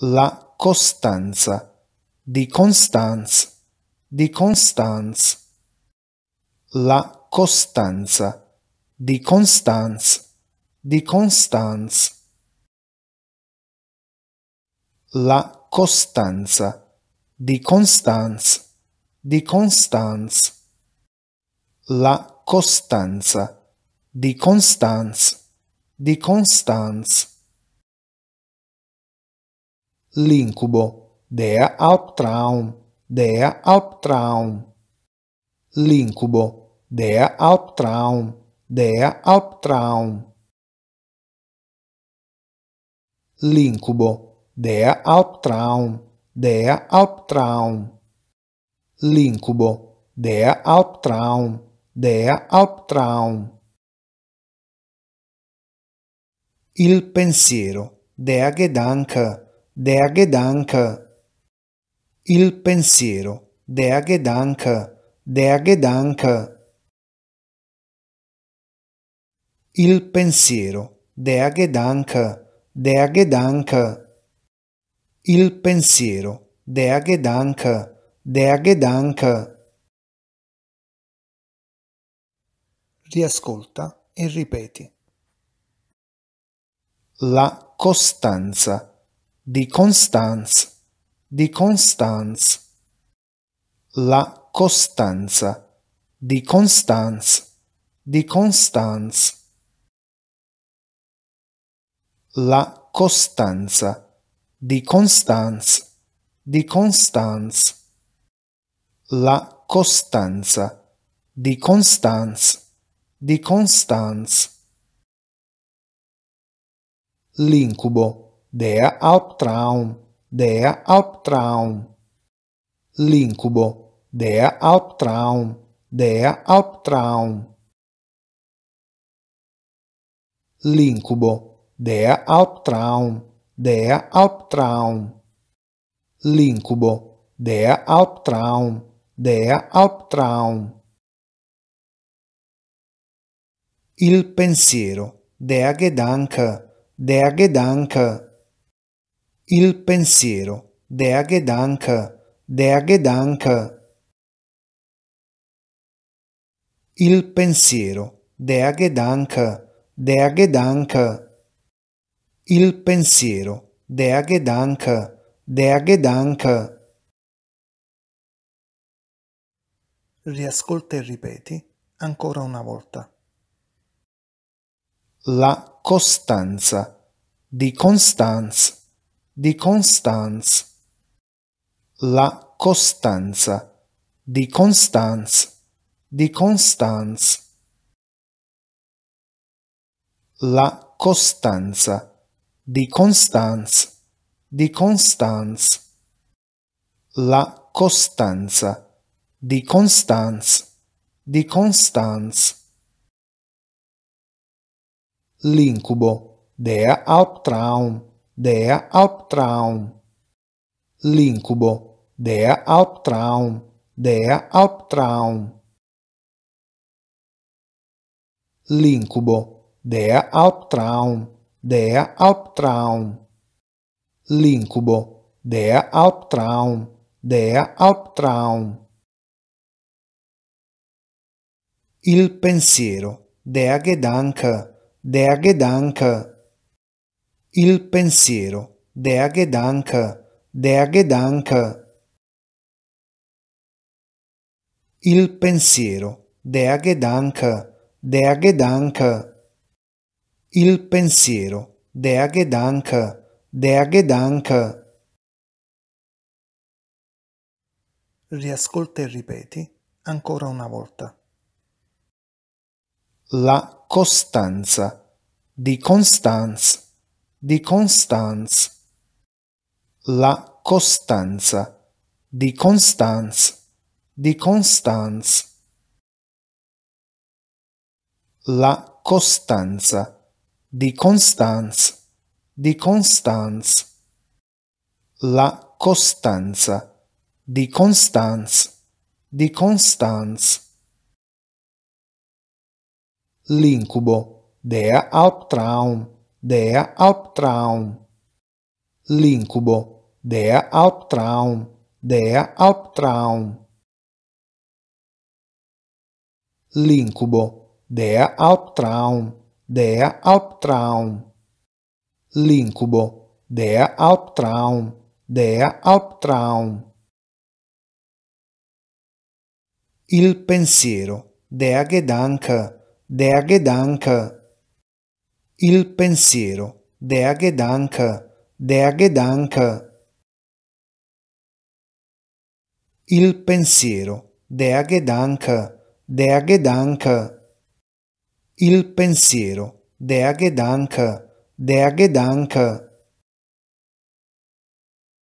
la costanza, di Constanz, di Constanz, la costanza, di Constanz, di Constanz, la costanza, di Constanz, di Constanz, la costanza, di Constanz, di Constanz l'incubo, der Albtraum, der Albtraum. L'incubo, der Albtraum, der Albtraum. L'incubo, der Albtraum, der Albtraum. L'incubo, der Albtraum, der Albtraum. Il pensiero, der Gedanke, Der Gedanke. Il pensiero. Der Gedanke. Der Gedanke. Il pensiero. Der Gedanke. Der Gedanke. Il pensiero. Der Gedanke. Der Gedanke. Riascolta e ripeti. La costanza di Constanz, di Constanz. La costanza, di Constanz, di Constanz. La costanza, di Constanz, di Constanz. La costanza, di Constanz, di Constanz. L'incubo Der Albtraum, der Albtraum. L'incubo, der Albtraum, der Albtraum. L'incubo, der Albtraum, der Albtraum. L'incubo, der Albtraum, der Albtraum. Il pensiero, der Gedanke, der Gedanke. Il pensiero. Der Gedanke. Der Gedanke. Il pensiero. Der Gedanke. Der Gedanke. Il pensiero. Der Gedanke. Der Gedanke. Riascolta e ripeti ancora una volta. La costanza di Constanz di Constanz. La costanza di Constanz di Constanz. La costanza di Constanz di Constanz. La costanza di Constanz di Constanz. L'incubo der Albtraum der Albtraum. L'incubo, der Albtraum, der Albtraum. L'incubo, der Albtraum, der Albtraum. L'incubo, der Albtraum, der Albtraum. Il pensiero, der Gedanke, der Gedanke il pensiero, der Gedanke, der Gedanke. Il pensiero, der Gedanke, der Gedanke. Il pensiero, der Gedanke, der Gedanke. Riascolta e ripeti ancora una volta. La costanza di Constanz di Constanz. La costanza di Constanz di Constanz. La costanza di Constanz di Constanz. La costanza di Constanz di Constanz. L'incubo der Albtraum Dea Alptraum. L'incubo, Dea Alptraum, Dea Alptraum. L'incubo, Dea Alptraum, Dea Alptraum. L'incubo, Dea Alptraum, Dea Alptraum. Il pensiero, Dea Gedanke, Dea Gedanke il pensiero, der Gedanke, der Gedanke. Il pensiero, der Gedanke, der Gedanke. Il pensiero, der Gedanke, der Gedanke.